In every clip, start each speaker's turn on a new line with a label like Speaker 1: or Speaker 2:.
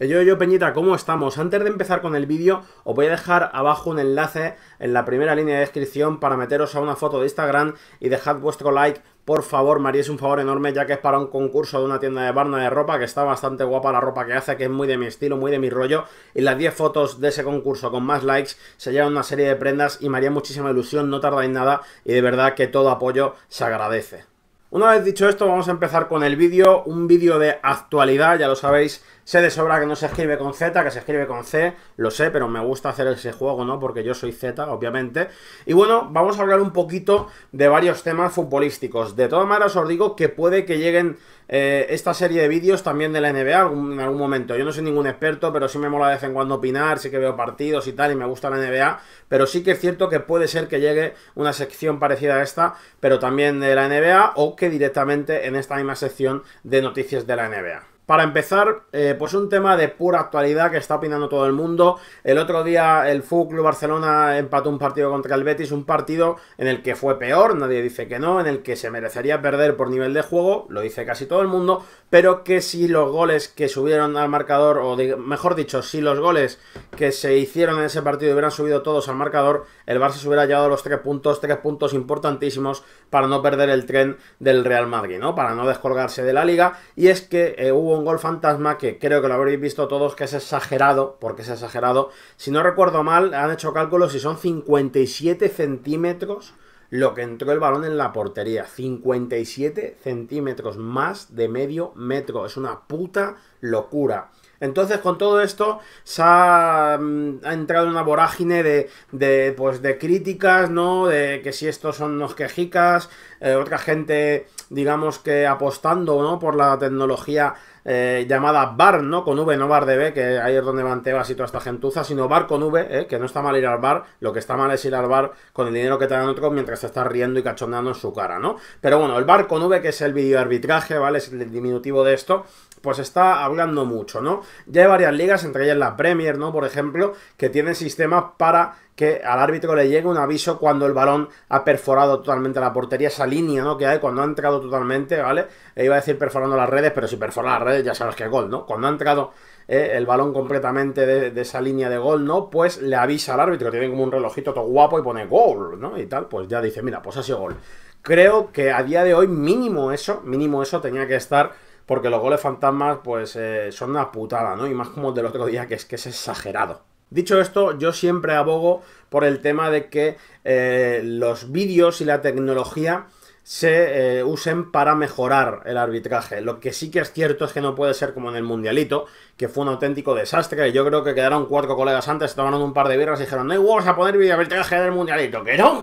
Speaker 1: Eh, yo, yo, Peñita, ¿cómo estamos? Antes de empezar con el vídeo, os voy a dejar abajo un enlace en la primera línea de descripción para meteros a una foto de Instagram y dejad vuestro like por favor, María, es un favor enorme ya que es para un concurso de una tienda de Barna de ropa que está bastante guapa la ropa que hace, que es muy de mi estilo, muy de mi rollo. Y las 10 fotos de ese concurso con más likes se llevan una serie de prendas y María, muchísima ilusión, no tardáis nada y de verdad que todo apoyo se agradece. Una vez dicho esto, vamos a empezar con el vídeo, un vídeo de actualidad, ya lo sabéis, sé de sobra que no se escribe con Z, que se escribe con C, lo sé, pero me gusta hacer ese juego, ¿no? Porque yo soy Z, obviamente. Y bueno, vamos a hablar un poquito de varios temas futbolísticos. De todas maneras, os digo que puede que lleguen eh, esta serie de vídeos también de la NBA en algún momento. Yo no soy ningún experto, pero sí me mola de vez en cuando opinar, sí que veo partidos y tal, y me gusta la NBA, pero sí que es cierto que puede ser que llegue una sección parecida a esta, pero también de la NBA, o que directamente en esta misma sección de noticias de la NBA. Para empezar, eh, pues un tema de pura actualidad que está opinando todo el mundo. El otro día el FC Barcelona empató un partido contra el Betis, un partido en el que fue peor, nadie dice que no, en el que se merecería perder por nivel de juego, lo dice casi todo el mundo, pero que si los goles que subieron al marcador, o mejor dicho, si los goles que se hicieron en ese partido hubieran subido todos al marcador, el Barça se hubiera llevado los tres puntos, tres puntos importantísimos para no perder el tren del Real Madrid, ¿no? Para no descolgarse de la liga. Y es que eh, hubo un gol fantasma que creo que lo habréis visto todos, que es exagerado, porque es exagerado. Si no recuerdo mal, han hecho cálculos y son 57 centímetros lo que entró el balón en la portería. 57 centímetros, más de medio metro. Es una puta locura. Entonces, con todo esto, se ha, mm, entrado en una vorágine de, de, pues, de críticas, ¿no? De que si estos son los quejicas, eh, otra gente, digamos que apostando, ¿no? Por la tecnología eh, llamada bar, ¿no? Con V, no bar de B, que ahí es donde van Tebas y toda esta gentuza, sino bar con V, eh, que no está mal ir al bar, lo que está mal es ir al bar con el dinero que te dan otros mientras te estás riendo y cachondeando en su cara, ¿no? Pero bueno, el bar con V, que es el arbitraje ¿vale? Es el diminutivo de esto, pues está hablando mucho, ¿no? Ya hay varias ligas, entre ellas la Premier, ¿no? Por ejemplo, que tienen sistemas para que al árbitro le llegue un aviso cuando el balón ha perforado totalmente la portería, esa línea, ¿no? Que hay cuando ha entrado totalmente, ¿vale? E iba a decir perforando las redes, pero si perfora las redes ya sabes que es gol, ¿no? Cuando ha entrado eh, el balón completamente de, de, esa línea de gol, ¿no? Pues le avisa al árbitro, tiene como un relojito todo guapo y pone gol, ¿no? Y tal, pues ya dice, mira, pues ha sido gol. Creo que a día de hoy mínimo eso, mínimo eso tenía que estar porque los goles fantasmas pues eh, son una putada, ¿no? Y más como el del otro día, que es que es exagerado. Dicho esto, yo siempre abogo por el tema de que eh, los vídeos y la tecnología se eh, usen para mejorar el arbitraje. Lo que sí que es cierto es que no puede ser como en el Mundialito, que fue un auténtico desastre. Yo creo que quedaron cuatro colegas antes, se tomaron un par de birras y dijeron, no vamos a poner video arbitraje del Mundialito, que no.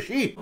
Speaker 1: sí.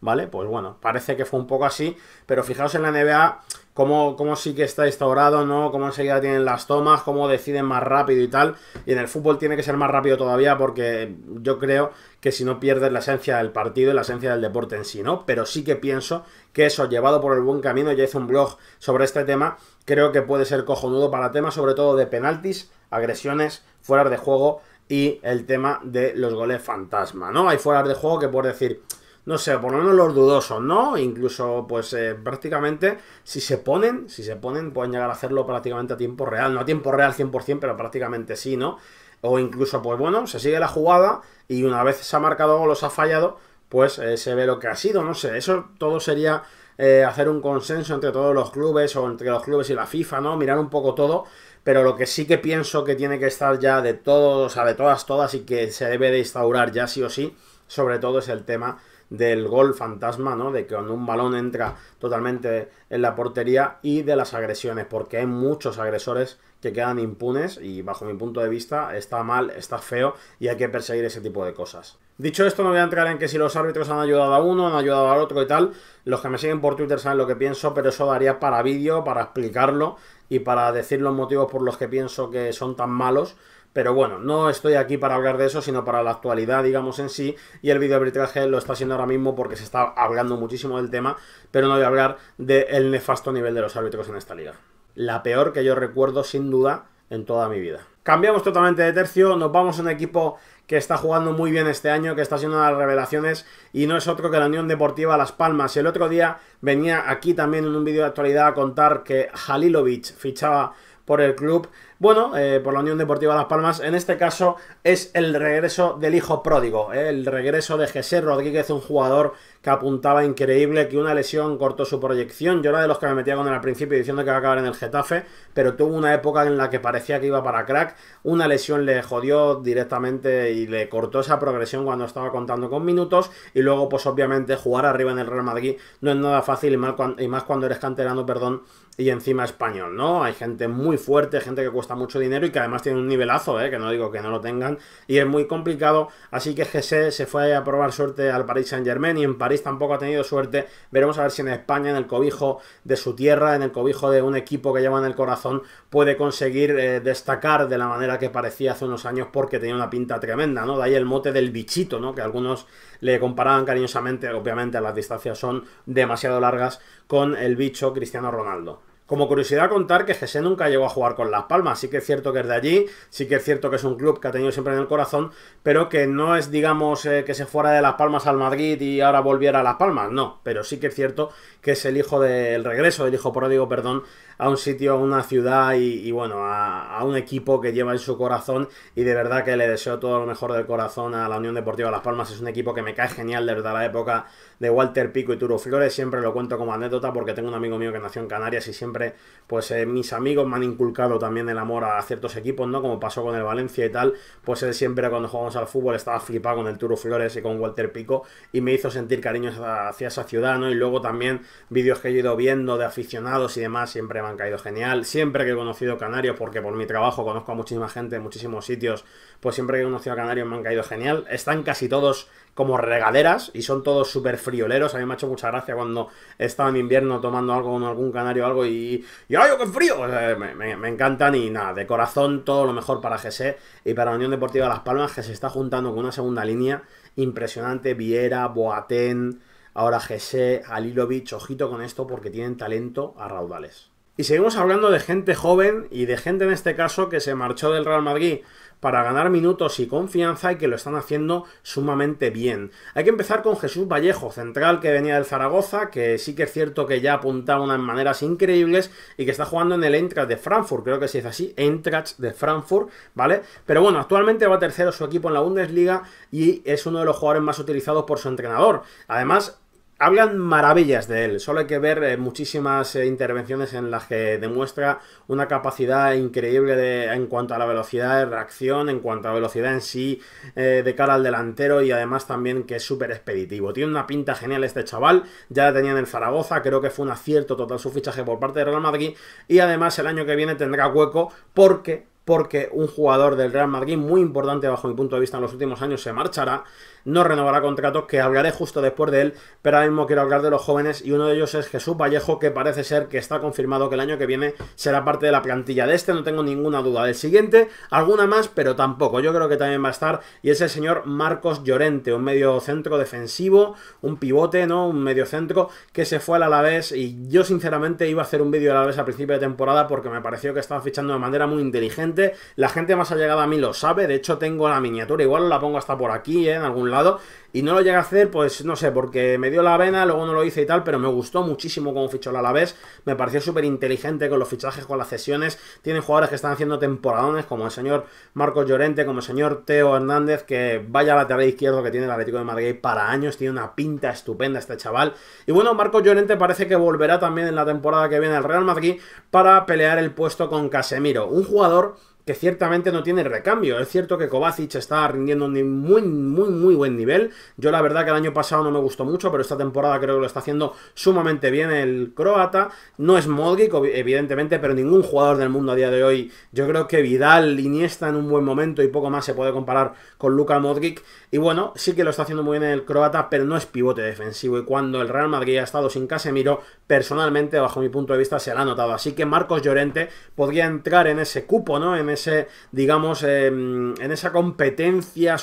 Speaker 1: ¿vale? Pues bueno, parece que fue un poco así, pero fijaos en la NBA cómo, cómo sí que está instaurado, ¿no? Cómo enseguida tienen las tomas, cómo deciden más rápido y tal. Y en el fútbol tiene que ser más rápido todavía porque yo creo que si no pierdes la esencia del partido y la esencia del deporte en sí, ¿no? Pero sí que pienso que eso, llevado por el buen camino, ya hice un blog sobre este tema, creo que puede ser cojonudo para temas sobre todo de penaltis, agresiones, fueras de juego y el tema de los goles fantasma, ¿no? Hay fueras de juego que por decir, no sé, por lo menos los dudosos, ¿no? Incluso, pues eh, prácticamente, si se ponen, si se ponen, pueden llegar a hacerlo prácticamente a tiempo real, no a tiempo real 100%, pero prácticamente sí, ¿no? O incluso, pues bueno, se sigue la jugada y una vez se ha marcado o los ha fallado, pues eh, se ve lo que ha sido, no sé, eso todo sería eh, hacer un consenso entre todos los clubes o entre los clubes y la FIFA, ¿no? Mirar un poco todo, pero lo que sí que pienso que tiene que estar ya de todos, o sea, de todas, todas y que se debe de instaurar ya sí o sí, sobre todo es el tema del gol fantasma, ¿no? De que cuando un balón entra totalmente en la portería y de las agresiones, porque hay muchos agresores que quedan impunes y bajo mi punto de vista está mal, está feo y hay que perseguir ese tipo de cosas. Dicho esto, no voy a entrar en que si los árbitros han ayudado a uno, han ayudado al otro y tal. Los que me siguen por Twitter saben lo que pienso, pero eso daría para vídeo, para explicarlo y para decir los motivos por los que pienso que son tan malos pero bueno, no estoy aquí para hablar de eso, sino para la actualidad, digamos, en sí. Y el video arbitraje lo está haciendo ahora mismo porque se está hablando muchísimo del tema, pero no voy a hablar del nefasto nivel de los árbitros en esta liga. La peor que yo recuerdo, sin duda, en toda mi vida. Cambiamos totalmente de tercio, nos vamos a un equipo que está jugando muy bien este año, que está haciendo las revelaciones y no es otro que la Unión Deportiva Las Palmas. El otro día venía aquí también en un vídeo de actualidad a contar que Halilovic fichaba por el club bueno, eh, por la Unión Deportiva Las Palmas, en este caso es el regreso del hijo pródigo, eh, el regreso de Jesse Rodríguez, un jugador que apuntaba increíble, que una lesión cortó su proyección. Yo era de los que me metía con él al principio diciendo que iba a acabar en el Getafe, pero tuvo una época en la que parecía que iba para crack. Una lesión le jodió directamente y le cortó esa progresión cuando estaba contando con minutos. Y luego, pues obviamente, jugar arriba en el Real Madrid no es nada fácil y más cuando eres canterano, perdón, y encima español, ¿no? Hay gente muy fuerte, gente que cuesta mucho dinero y que además tiene un nivelazo, ¿eh? que no digo que no lo tengan, y es muy complicado. Así que jese se fue a probar suerte al Paris Saint Germain y en París tampoco ha tenido suerte. Veremos a ver si en España, en el cobijo de su tierra, en el cobijo de un equipo que lleva en el corazón, puede conseguir eh, destacar de la manera que parecía hace unos años porque tenía una pinta tremenda, ¿no? De ahí el mote del bichito, ¿no? Que algunos le comparaban cariñosamente, obviamente las distancias son demasiado largas, con el bicho Cristiano Ronaldo. Como curiosidad contar que Gese nunca llegó a jugar con Las Palmas, sí que es cierto que es de allí, sí que es cierto que es un club que ha tenido siempre en el corazón, pero que no es, digamos, eh, que se fuera de Las Palmas al Madrid y ahora volviera a Las Palmas, no, pero sí que es cierto que es el hijo del regreso, el hijo pródigo, perdón, a un sitio, a una ciudad y, bueno, a, un equipo que lleva en su corazón y de verdad que le deseo todo lo mejor del corazón a la Unión Deportiva Las Palmas. Es un equipo que me cae genial desde la época de Walter Pico y Turo Flores. Siempre lo cuento como anécdota porque tengo un amigo mío que nació en Canarias y siempre pues eh, mis amigos me han inculcado también el amor a ciertos equipos, ¿no? Como pasó con el Valencia y tal, pues él siempre cuando jugamos al fútbol estaba flipado con el Turo Flores y con Walter Pico y me hizo sentir cariño hacia esa ciudad, ¿no? Y luego también vídeos que he ido viendo de aficionados y demás siempre me han caído genial. Siempre que he conocido canarios, porque por mi trabajo conozco a muchísima gente en muchísimos sitios, pues siempre que he conocido a canarios me han caído genial. Están casi todos como regaderas y son todos súper frioleros. A mí me ha hecho mucha gracia cuando estaba en invierno tomando algo con algún canario o algo y, y ¡ay, oh, qué frío! me, encantan y nada, de corazón todo lo mejor para jese y para la Unión Deportiva Las Palmas que se está juntando con una segunda línea impresionante. Viera, Boatén... Ahora Jesse, Alilovich ojito con esto porque tienen talento a raudales. Y seguimos hablando de gente joven y de gente en este caso que se marchó del Real Madrid para ganar minutos y confianza y que lo están haciendo sumamente bien. Hay que empezar con Jesús Vallejo, central que venía del Zaragoza, que sí que es cierto que ya apuntaba en maneras increíbles y que está jugando en el Eintracht de Frankfurt, creo que se dice así, Eintracht de Frankfurt, ¿vale? Pero bueno, actualmente va tercero su equipo en la Bundesliga y es uno de los jugadores más utilizados por su entrenador. Además, hablan maravillas de él. Solo hay que ver eh, muchísimas eh, intervenciones en las que demuestra una capacidad increíble en cuanto a la velocidad de reacción, en cuanto a velocidad en sí eh, de cara al delantero y además también que es súper expeditivo. Tiene una pinta genial este chaval, ya la tenían en el Zaragoza, creo que fue un acierto total su fichaje por parte de Real Madrid y además el año que viene tendrá hueco porque porque un jugador del Real Madrid muy importante bajo mi punto de vista en los últimos años se marchará no renovará contratos, que hablaré justo después de él, pero ahora mismo quiero hablar de los jóvenes y uno de ellos es Jesús Vallejo, que parece ser que está confirmado que el año que viene será parte de la plantilla de este, no tengo ninguna duda. Del siguiente, alguna más, pero tampoco. Yo creo que también va a estar y es el señor Marcos Llorente, un medio centro defensivo, un pivote, ¿no? Un medio centro que se fue al Alavés y yo sinceramente iba a hacer un vídeo al Alavés a principio de temporada porque me pareció que estaba fichando de manera muy inteligente. La gente más allegada a mí lo sabe, de hecho tengo la miniatura, igual la pongo hasta por aquí, ¿eh? en algún lado. Y no lo llega a hacer, pues no sé, porque me dio la vena, luego no lo hice y tal, pero me gustó muchísimo cómo fichó la Alavés. Me pareció súper inteligente con los fichajes, con las sesiones, Tienen jugadores que están haciendo temporadones, como el señor Marcos Llorente, como el señor Teo Hernández, que vaya a la lateral izquierdo que tiene el Atlético de Madrid para años. Tiene una pinta estupenda este chaval. Y bueno, Marcos Llorente parece que volverá también en la temporada que viene al Real Madrid para pelear el puesto con Casemiro. Un jugador que ciertamente no tiene recambio. Es cierto que Kovacic está rindiendo un muy, muy, muy buen nivel. Yo la verdad que el año pasado no me gustó mucho, pero esta temporada creo que lo está haciendo sumamente bien el croata. No es Modric, evidentemente, pero ningún jugador del mundo a día de hoy. Yo creo que Vidal, Iniesta en un buen momento y poco más se puede comparar con Luka Modric. Y bueno, sí que lo está haciendo muy bien el croata, pero no es pivote defensivo. Y cuando el Real Madrid ha estado sin Casemiro, personalmente, bajo mi punto de vista, se lo ha notado. Así que Marcos Llorente podría entrar en ese cupo, ¿no? ese, digamos, em, en esa competencia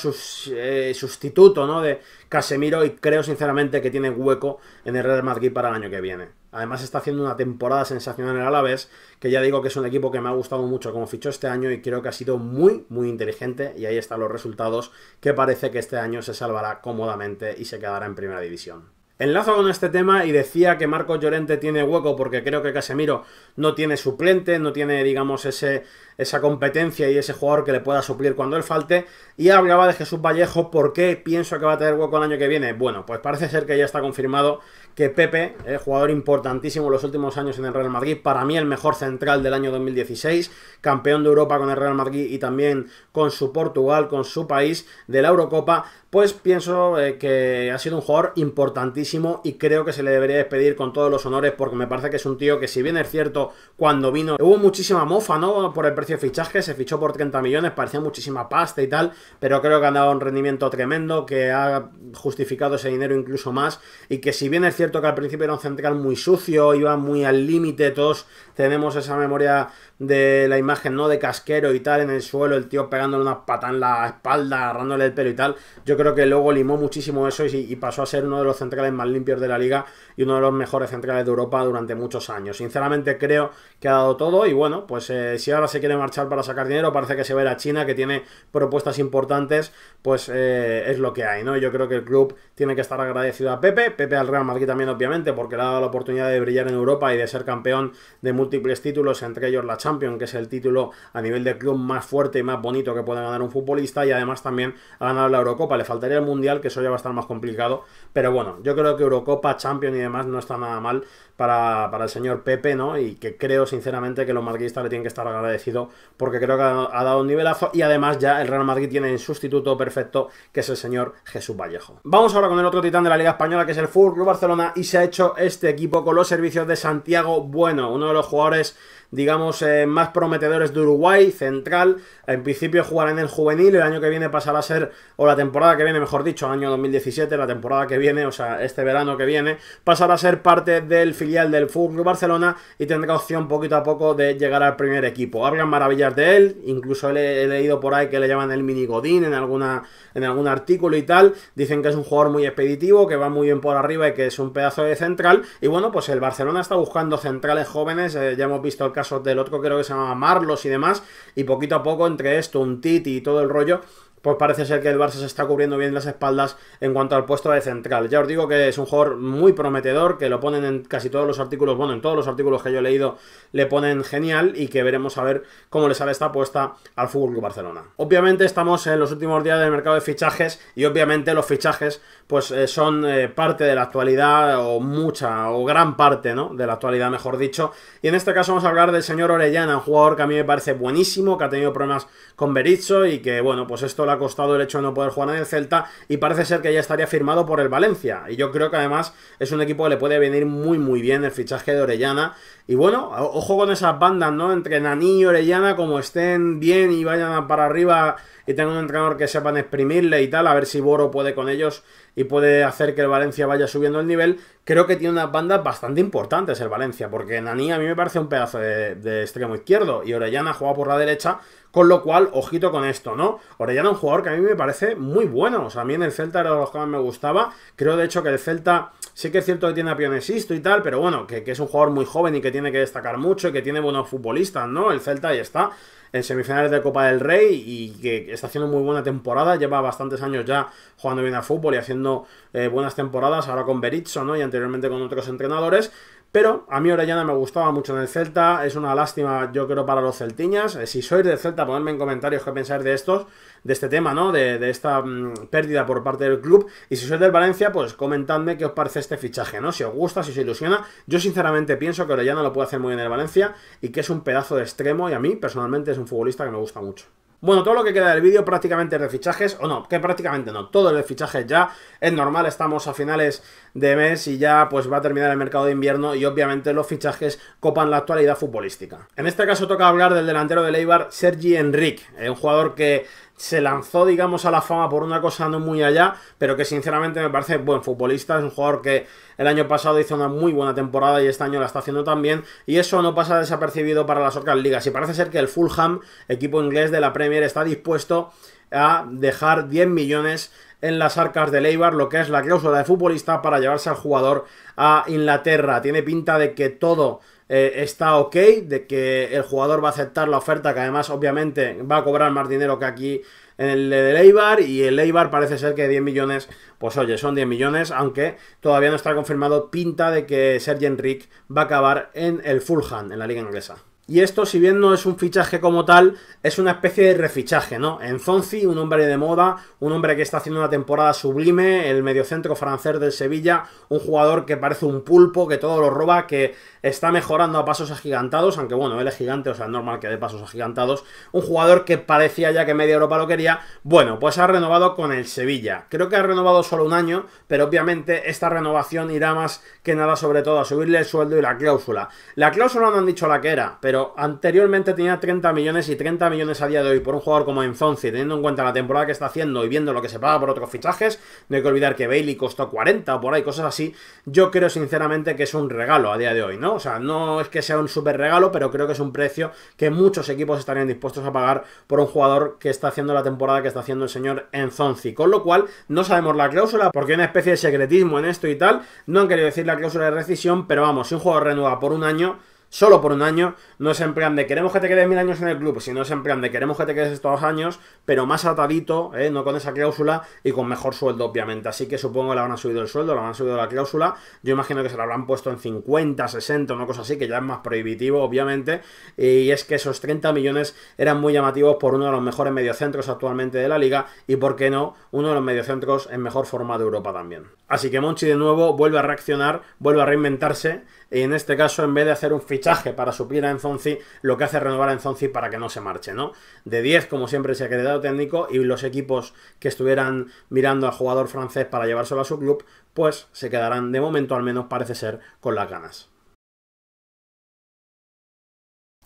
Speaker 1: eh, sustituto, De Casemiro y creo sinceramente que tiene hueco en el Real Madrid para el año que viene. Además está haciendo una temporada sensacional en el Alavés, que ya digo que es un equipo que me ha gustado mucho como fichó este año y creo que ha sido muy, muy inteligente y ahí están los resultados que parece que este año se salvará cómodamente y se quedará en primera división. Enlazo con este tema y decía que Marcos Llorente tiene hueco porque creo que Casemiro no tiene suplente, no tiene, digamos, ese, esa competencia y ese jugador que le pueda suplir cuando él falte. Y hablaba de Jesús Vallejo, ¿por qué pienso que va a tener hueco el año que viene? Bueno, pues parece ser que ya está confirmado que Pepe, eh, jugador importantísimo los últimos años en el Real Madrid, para mí el mejor central del año 2016, campeón de Europa con el Real Madrid y también con su Portugal, con su país de la Eurocopa, pues pienso eh, que ha sido un jugador importantísimo y creo que se le debería despedir con todos los honores porque me parece que es un tío que si bien es cierto, cuando vino hubo muchísima mofa, ¿no? Por el precio de fichaje, se fichó por 30 millones, parecía muchísima pasta y tal, pero creo que ha dado un rendimiento tremendo, que ha justificado ese dinero incluso más y que si bien es cierto, que al principio era un central muy sucio, iba muy al límite, todos tenemos esa memoria de la imagen, ¿no? De casquero y tal, en el suelo, el tío pegándole una patada en la espalda, agarrándole el pelo y tal. Yo creo que luego limó muchísimo eso y, pasó a ser uno de los centrales más limpios de la liga y uno de los mejores centrales de Europa durante muchos años. Sinceramente creo que ha dado todo y bueno, pues eh, si ahora se quiere marchar para sacar dinero, parece que se va a, ir China, que tiene propuestas importantes, pues eh, es lo que hay, ¿no? Yo creo que el club tiene que estar agradecido a Pepe, Pepe al Real Madrid obviamente porque le ha dado la oportunidad de brillar en Europa y de ser campeón de múltiples títulos, entre ellos la Champions, que es el título a nivel de club más fuerte y más bonito que puede ganar un futbolista y además también ha ganado la Eurocopa. Le faltaría el Mundial, que eso ya va a estar más complicado, pero bueno, yo creo que Eurocopa, Champions y demás no está nada mal para, para el señor Pepe, ¿no? Y que creo sinceramente que los madridistas le tienen que estar agradecidos porque creo que ha, dado un nivelazo y además ya el Real Madrid tiene el sustituto perfecto que es el señor Jesús Vallejo. Vamos ahora con el otro titán de la Liga Española que es el Fútbol Barcelona y se ha hecho este equipo con los servicios de Santiago Bueno, uno de los jugadores digamos, eh, más prometedores de Uruguay, central. En principio jugará en el juvenil, el año que viene pasará a ser, o la temporada que viene, mejor dicho, año 2017, la temporada que viene, o sea, este verano que viene, pasará a ser parte del filial del Fútbol Barcelona y tendrá opción poquito a poco de llegar al primer equipo. Hablan maravillas de él, incluso he leído por ahí que le llaman el mini Godín en, alguna, en algún artículo y tal. Dicen que es un jugador muy expeditivo, que va muy bien por arriba y que es un pedazo de central. Y bueno, pues el Barcelona está buscando centrales jóvenes, eh, ya hemos visto que casos del otro creo que se llama Marlos y demás, y poquito a poco entre esto, un Titi y todo el rollo, pues parece ser que el Barça se está cubriendo bien las espaldas en cuanto al puesto de central. Ya os digo que es un jugador muy prometedor, que lo ponen en casi todos los artículos, bueno, en todos los artículos que yo he leído le ponen genial y que veremos a ver cómo le sale esta apuesta al Fútbol Barcelona. Obviamente estamos en los últimos días del mercado de fichajes y obviamente los fichajes pues eh, son eh, parte de la actualidad, o mucha, o gran parte, ¿no? De la actualidad, mejor dicho. Y en este caso vamos a hablar del señor Orellana, un jugador que a mí me parece buenísimo, que ha tenido problemas con Berizzo y que, bueno, pues esto le ha costado el hecho de no poder jugar en el Celta y parece ser que ya estaría firmado por el Valencia. Y yo creo que además es un equipo que le puede venir muy, muy bien el fichaje de Orellana. Y bueno, ojo con esas bandas, ¿no? Entre Nani y Orellana, como estén bien y vayan para arriba y tengan un entrenador que sepan exprimirle y tal, a ver si Boro puede con ellos y puede hacer que el Valencia vaya subiendo el nivel, creo que tiene unas bandas bastante importantes el Valencia, porque Nani a mí me parece un pedazo de, extremo izquierdo y Orellana jugado por la derecha con lo cual, ojito con esto, ¿no? Orellana, un jugador que a mí me parece muy bueno. O sea, a mí en el Celta era de los que más me gustaba. Creo, de hecho, que el Celta sí que es cierto que tiene a Pionesisto y tal, pero bueno, que, es un jugador muy joven y que tiene que destacar mucho y que tiene buenos futbolistas, ¿no? El Celta ahí está en semifinales de Copa del Rey y que está haciendo muy buena temporada, lleva bastantes años ya jugando bien a fútbol y haciendo eh, buenas temporadas, ahora con Berizzo, ¿no? Y anteriormente con otros entrenadores. Pero a mí Orellana me gustaba mucho en el Celta, es una lástima yo creo para los celtiñas. Eh, si sois del Celta, ponedme en comentarios qué pensáis de estos, de este tema, ¿no? De, esta mm, pérdida por parte del club. Y si sois del Valencia, pues comentadme qué os parece este fichaje, ¿no? Si os gusta, si os ilusiona. Yo sinceramente pienso que Orellana lo puede hacer muy bien en el Valencia y que es un pedazo de extremo y a mí personalmente es un futbolista que me gusta mucho. Bueno, todo lo que queda del vídeo prácticamente es de fichajes, o no, que prácticamente no, todo el de fichajes ya, es normal, estamos a finales de mes y ya pues va a terminar el mercado de invierno y obviamente los fichajes copan la actualidad futbolística. En este caso toca hablar del delantero del Eibar, Sergi Enrique, eh, un jugador que se lanzó, digamos, a la fama por una cosa no muy allá, pero que sinceramente me parece buen futbolista, es un jugador que el año pasado hizo una muy buena temporada y este año la está haciendo también, y eso no pasa desapercibido para las otras ligas, y parece ser que el Fulham, equipo inglés de la Premier, está dispuesto a dejar 10 millones en las arcas de Leibar, lo que es la cláusula de futbolista para llevarse al jugador a Inglaterra. Tiene pinta de que todo eh, está ok, de que el jugador va a aceptar la oferta, que además obviamente va a cobrar más dinero que aquí en el de Leibar y el Leibar parece ser que 10 millones, pues oye, son 10 millones, aunque todavía no está confirmado pinta de que Sergio Enric va a acabar en el Fulham, en la liga inglesa. Y esto, si bien no es un fichaje como tal, es una especie de refichaje, ¿no? En Zonzi, un hombre de moda, un hombre que está haciendo una temporada sublime, el mediocentro francés del Sevilla, un jugador que parece un pulpo, que todo lo roba, que está mejorando a pasos agigantados, aunque bueno, él es gigante, o sea, es normal que dé pasos agigantados. Un jugador que parecía ya que media Europa lo quería, bueno, pues ha renovado con el Sevilla. Creo que ha renovado solo un año, pero obviamente esta renovación irá más que nada sobre todo a subirle el sueldo y la cláusula. La cláusula no han dicho la que era, pero anteriormente tenía 30 millones y 30 millones a día de hoy por un jugador como Enfonzi, teniendo en cuenta la temporada que está haciendo y viendo lo que se paga por otros fichajes, no hay que olvidar que Bailey costó 40 o por ahí, cosas así, yo creo sinceramente que es un regalo a día de hoy, ¿no? O sea, no es que sea un super regalo, pero creo que es un precio que muchos equipos estarían dispuestos a pagar por un jugador que está haciendo la temporada que está haciendo el señor Enzonzi. Con lo cual, no sabemos la cláusula, porque hay una especie de secretismo en esto y tal. No han querido decir la cláusula de rescisión, pero vamos, si un jugador renueva por un año solo por un año. No es en de queremos que te quedes mil años en el club, sino es en de queremos que te quedes estos dos años, pero más atadito, ¿eh? no con esa cláusula y con mejor sueldo, obviamente. Así que supongo que le habrán subido el sueldo, le habrán subido la cláusula. Yo imagino que se la habrán puesto en 50, 60, una cosa así, que ya es más prohibitivo, obviamente. Y es que esos 30 millones eran muy llamativos por uno de los mejores mediocentros actualmente de la liga y, por qué no, uno de los mediocentros en mejor forma de Europa también. Así que Monchi de nuevo vuelve a reaccionar, vuelve a reinventarse y en este caso, en vez de hacer un fichaje para suplir a Enzonzi, lo que hace es renovar a Enzonzi para que no se marche, ¿no? De 10, como siempre, se ha quedado técnico y los equipos que estuvieran mirando al jugador francés para llevárselo a su club, pues se quedarán de momento al menos parece ser con las ganas.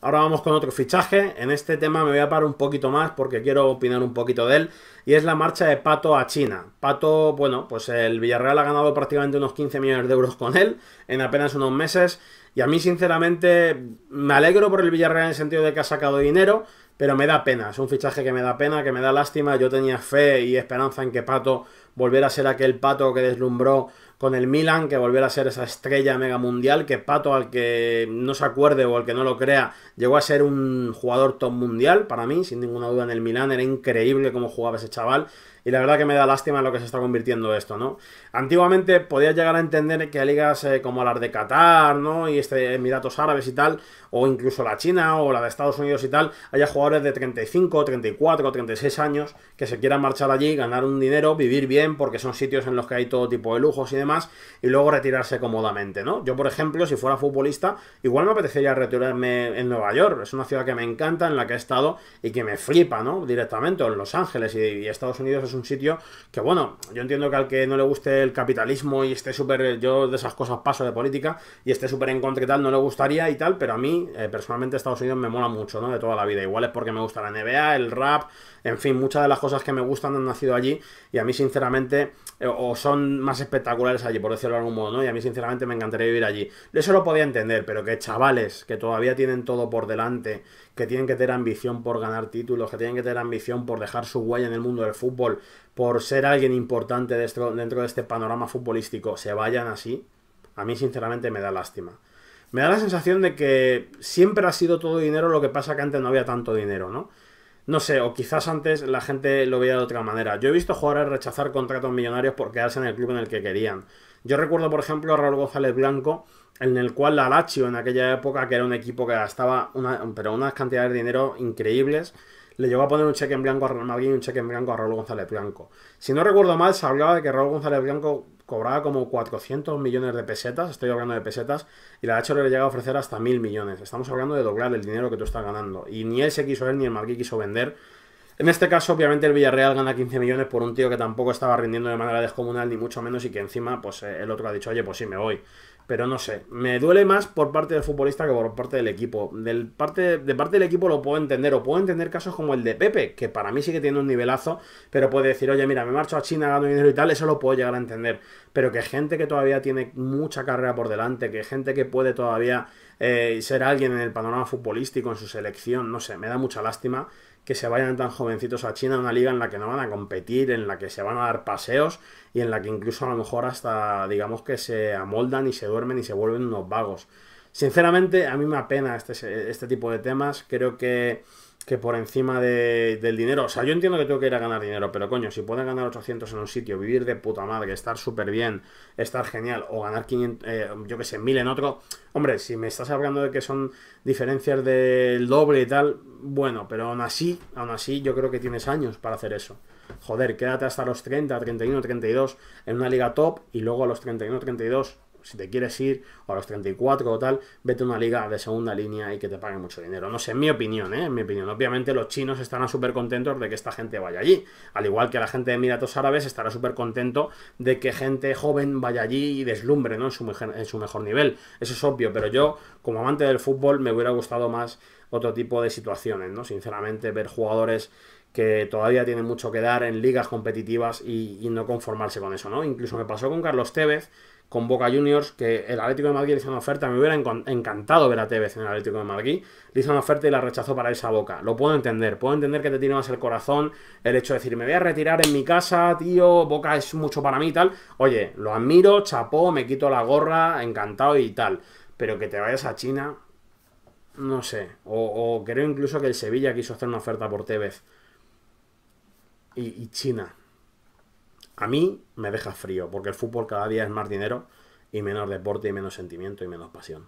Speaker 1: Ahora vamos con otro fichaje. En este tema me voy a parar un poquito más porque quiero opinar un poquito de él. Y es la marcha de Pato a China. Pato, bueno, pues el Villarreal ha ganado prácticamente unos 15 millones de euros con él en apenas unos meses. Y a mí, sinceramente, me alegro por el Villarreal en el sentido de que ha sacado dinero, pero me da pena. Es un fichaje que me da pena, que me da lástima. Yo tenía fe y esperanza en que Pato volviera a ser aquel Pato que deslumbró con el Milan, que volviera a ser esa estrella mega mundial, que Pato, al que no se acuerde o al que no lo crea, llegó a ser un jugador top mundial, para mí, sin ninguna duda, en el Milan, era increíble cómo jugaba ese chaval, y la verdad que me da lástima lo que se está convirtiendo esto, ¿no? Antiguamente podía llegar a entender que ligas eh, como las de Qatar, ¿no? Y este Emiratos Árabes y tal, o incluso la China o la de Estados Unidos y tal, haya jugadores de 35, 34, 36 años que se quieran marchar allí, ganar un dinero, vivir bien, porque son sitios en los que hay todo tipo de lujos y demás, y luego retirarse cómodamente, ¿no? Yo, por ejemplo, si fuera futbolista, igual me apetecería retirarme en Nueva York, es una ciudad que me encanta, en la que he estado y que me flipa, ¿no? Directamente, en Los Ángeles, y Estados Unidos es un sitio que, bueno, yo entiendo que al que no le guste el capitalismo y esté súper, yo de esas cosas paso de política y esté súper en contra y tal, no le gustaría y tal, pero a mí eh, personalmente Estados Unidos me mola mucho, ¿no? De toda la vida, igual es porque me gusta la NBA, el rap, en fin, muchas de las cosas que me gustan han nacido allí y a mí sinceramente, eh, o son más espectaculares allí, por decirlo de algún modo, ¿no? Y a mí sinceramente me encantaría vivir allí. Eso lo podía entender, pero que chavales que todavía tienen todo por delante, que tienen que tener ambición por ganar títulos, que tienen que tener ambición por dejar su huella en el mundo del fútbol, por ser alguien importante dentro, de este panorama futbolístico, se vayan así, a mí sinceramente me da lástima. Me da la sensación de que siempre ha sido todo dinero, lo que pasa que antes no había tanto dinero, ¿no? No sé, o quizás antes la gente lo veía de otra manera. Yo he visto jugadores rechazar contratos millonarios por quedarse en el club en el que querían. Yo recuerdo, por ejemplo, a Raúl González Blanco, en el cual la Lazio en aquella época, que era un equipo que gastaba una, pero unas cantidades de dinero increíbles, le llegó a poner un cheque en blanco a Real Madrid y un cheque en blanco a Raúl González Blanco. Si no recuerdo mal, se hablaba de que Raúl González Blanco cobraba como 400 millones de pesetas, estoy hablando de pesetas, y la Lazio le llega a ofrecer hasta mil millones. Estamos hablando de doblar el dinero que tú estás ganando. Y ni él se quiso ni el Madrid quiso vender. En este caso, obviamente, el Villarreal gana 15 millones por un tío que tampoco estaba rindiendo de manera descomunal, ni mucho menos, y que encima, pues eh, el otro ha dicho, oye, pues sí, me voy. Pero no sé, me duele más por parte del futbolista que por parte del equipo. Del parte, de parte del equipo lo puedo entender, o puedo entender casos como el de Pepe, que para mí sí que tiene un nivelazo, pero puede decir, oye, mira, me marcho a China ganando dinero y tal, eso lo puedo llegar a entender. Pero que gente que todavía tiene mucha carrera por delante, que gente que puede todavía eh, ser alguien en el panorama futbolístico, en su selección, no sé, me da mucha lástima que se vayan tan jovencitos a China, una liga en la que no van a competir, en la que se van a dar paseos y en la que incluso a lo mejor hasta digamos que se amoldan y se duermen y se vuelven unos vagos. Sinceramente, a mí me apena este, este tipo de temas. Creo que que por encima del dinero. O sea, yo entiendo que tengo que ir a ganar dinero, pero coño, si pueden ganar 800 en un sitio, vivir de puta madre, estar súper bien, estar genial, o ganar 500, eh, yo que sé, 1000 en otro. Hombre, si me estás hablando de que son diferencias del doble y tal, bueno, pero aún así, aún así, yo creo que tienes años para hacer eso. Joder, quédate hasta los 30, 31, 32 en una liga top y luego a los 31, 32 si te quieres ir a los 34 o tal, vete a una liga de segunda línea y que te paguen mucho dinero. No sé, en mi opinión, ¿eh? En mi opinión. Obviamente los chinos estarán súper contentos de que esta gente vaya allí. Al igual que la gente de Emiratos Árabes estará súper contento de que gente joven vaya allí y deslumbre, ¿no? En su, mejor, en su mejor nivel. Eso es obvio, pero yo, como amante del fútbol, me hubiera gustado más otro tipo de situaciones, ¿no? Sinceramente, ver jugadores que todavía tiene mucho que dar en ligas competitivas y, no conformarse con eso, ¿no? Incluso me pasó con Carlos Tevez, con Boca Juniors, que el Atlético de Madrid le hizo una oferta, me hubiera encantado ver a Tevez en el Atlético de Madrid, le hizo una oferta y la rechazó para irse a Boca, lo puedo entender, puedo entender que te tiene más el corazón el hecho de decir, me voy a retirar en mi casa, tío, Boca es mucho para mí y tal, oye, lo admiro, chapó, me quito la gorra, encantado y tal, pero que te vayas a China... No sé, o, o creo incluso que el Sevilla quiso hacer una oferta por Tevez y, China. A mí me deja frío, porque el fútbol cada día es más dinero y menos deporte y menos sentimiento y menos pasión.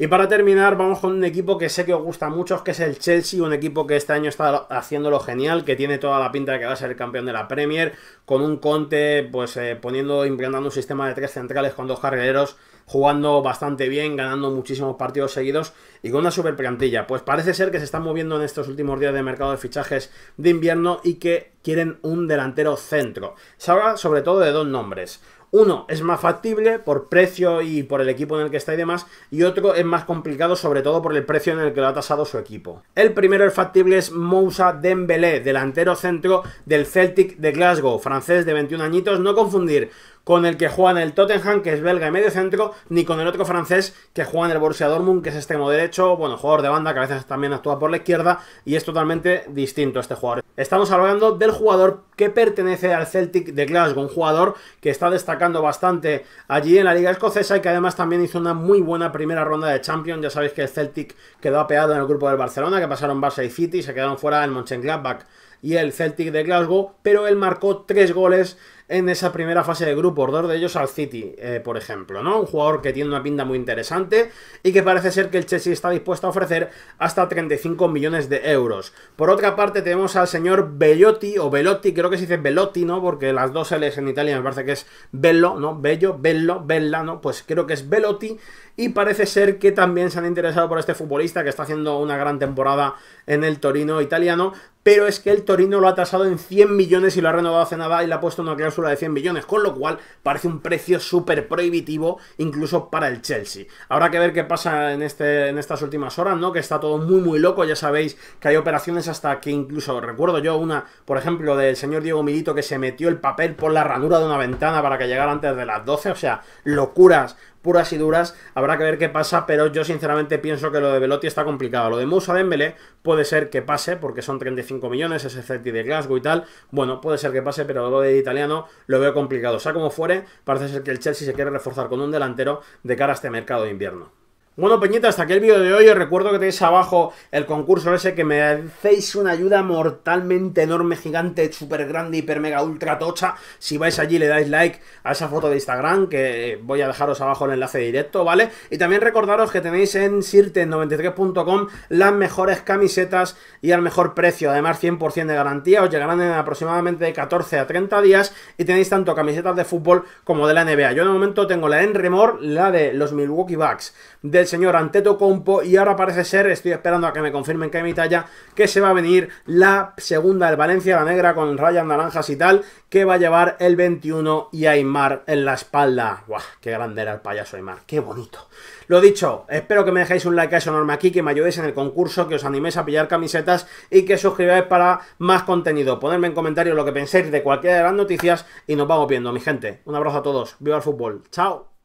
Speaker 1: Y para terminar, vamos con un equipo que sé que os gusta mucho, que es el Chelsea, un equipo que este año está haciéndolo genial, que tiene toda la pinta de que va a ser campeón de la Premier, con un Conte, pues eh, poniendo, implantando un sistema de tres centrales con dos carrileros, jugando bastante bien, ganando muchísimos partidos seguidos y con una super plantilla. Pues parece ser que se están moviendo en estos últimos días de mercado de fichajes de invierno y que quieren un delantero centro. Se habla sobre todo de dos nombres uno es más factible por precio y por el equipo en el que está y demás, y otro es más complicado sobre todo por el precio en el que lo ha tasado su equipo. El primero el factible es Moussa Dembélé, delantero centro del Celtic de Glasgow, francés de 21 añitos, no confundir con el que juega en el Tottenham, que es belga y medio centro, ni con el otro francés que juega en el Borussia Dortmund, que es extremo derecho, bueno, jugador de banda que a veces también actúa por la izquierda y es totalmente distinto este jugador. Estamos hablando del jugador que pertenece al Celtic de Glasgow, un jugador que está destacando bastante allí en la Liga Escocesa y que además también hizo una muy buena primera ronda de Champions. Ya sabéis que el Celtic quedó apeado en el grupo del Barcelona, que pasaron Barça y City, y se quedaron fuera el Mönchengladbach y el Celtic de Glasgow, pero él marcó tres goles en esa primera fase de grupo, dos de ellos al City, eh, por ejemplo, ¿no? Un jugador que tiene una pinta muy interesante y que parece ser que el Chelsea está dispuesto a ofrecer hasta 35 millones de euros. Por otra parte, tenemos al señor Bellotti, o Velotti, creo que se dice Velotti, ¿no? Porque las dos L's en Italia me parece que es Bello, ¿no? Bello, Bello, Bella, ¿no? Pues creo que es Velotti y parece ser que también se han interesado por este futbolista que está haciendo una gran temporada en el Torino italiano, pero es que el Torino lo ha tasado en 100 millones y lo ha renovado hace nada y le ha puesto una cláusula de 100 millones, con lo cual parece un precio súper prohibitivo incluso para el Chelsea. Habrá que ver qué pasa en, este, en estas últimas horas, ¿no? Que está todo muy, muy loco, ya sabéis que hay operaciones hasta que incluso, recuerdo yo una, por ejemplo, del señor Diego Milito que se metió el papel por la ranura de una ventana para que llegara antes de las 12, o sea, locuras puras y duras. Habrá que ver qué pasa, pero yo sinceramente pienso que lo de Velotti está complicado. Lo de Musa Dembélé puede ser que pase, porque son 35 millones, ese Celtic de Glasgow y tal. Bueno, puede ser que pase, pero lo de italiano lo veo complicado. O sea como fuere, parece ser que el Chelsea se quiere reforzar con un delantero de cara a este mercado de invierno. Bueno, Peñita, hasta aquí el vídeo de hoy. Os recuerdo que tenéis abajo el concurso ese que me hacéis una ayuda mortalmente enorme, gigante, súper grande, hiper mega ultra tocha. Si vais allí, le dais like a esa foto de Instagram, que voy a dejaros abajo el enlace directo, ¿vale? Y también recordaros que tenéis en sirten93.com las mejores camisetas y al mejor precio. Además, 100% de garantía. Os llegarán en aproximadamente 14 a 30 días y tenéis tanto camisetas de fútbol como de la NBA. Yo de momento tengo la en remor, la de los Milwaukee Bucks, del señor Antetokounmpo y ahora parece ser, estoy esperando a que me confirmen que hay mi talla, que se va a venir la segunda del Valencia, la negra con rayas naranjas y tal, que va a llevar el 21 y Aymar en la espalda. ¡Guau! ¡Qué grande era el payaso Aymar! ¡Qué bonito! Lo dicho, espero que me dejéis un like a eso enorme aquí, que me ayudéis en el concurso, que os animéis a pillar camisetas y que suscribáis para más contenido. Ponedme en comentarios lo que penséis de cualquiera de las noticias y nos vamos viendo, mi gente. Un abrazo a todos, viva el fútbol, chao.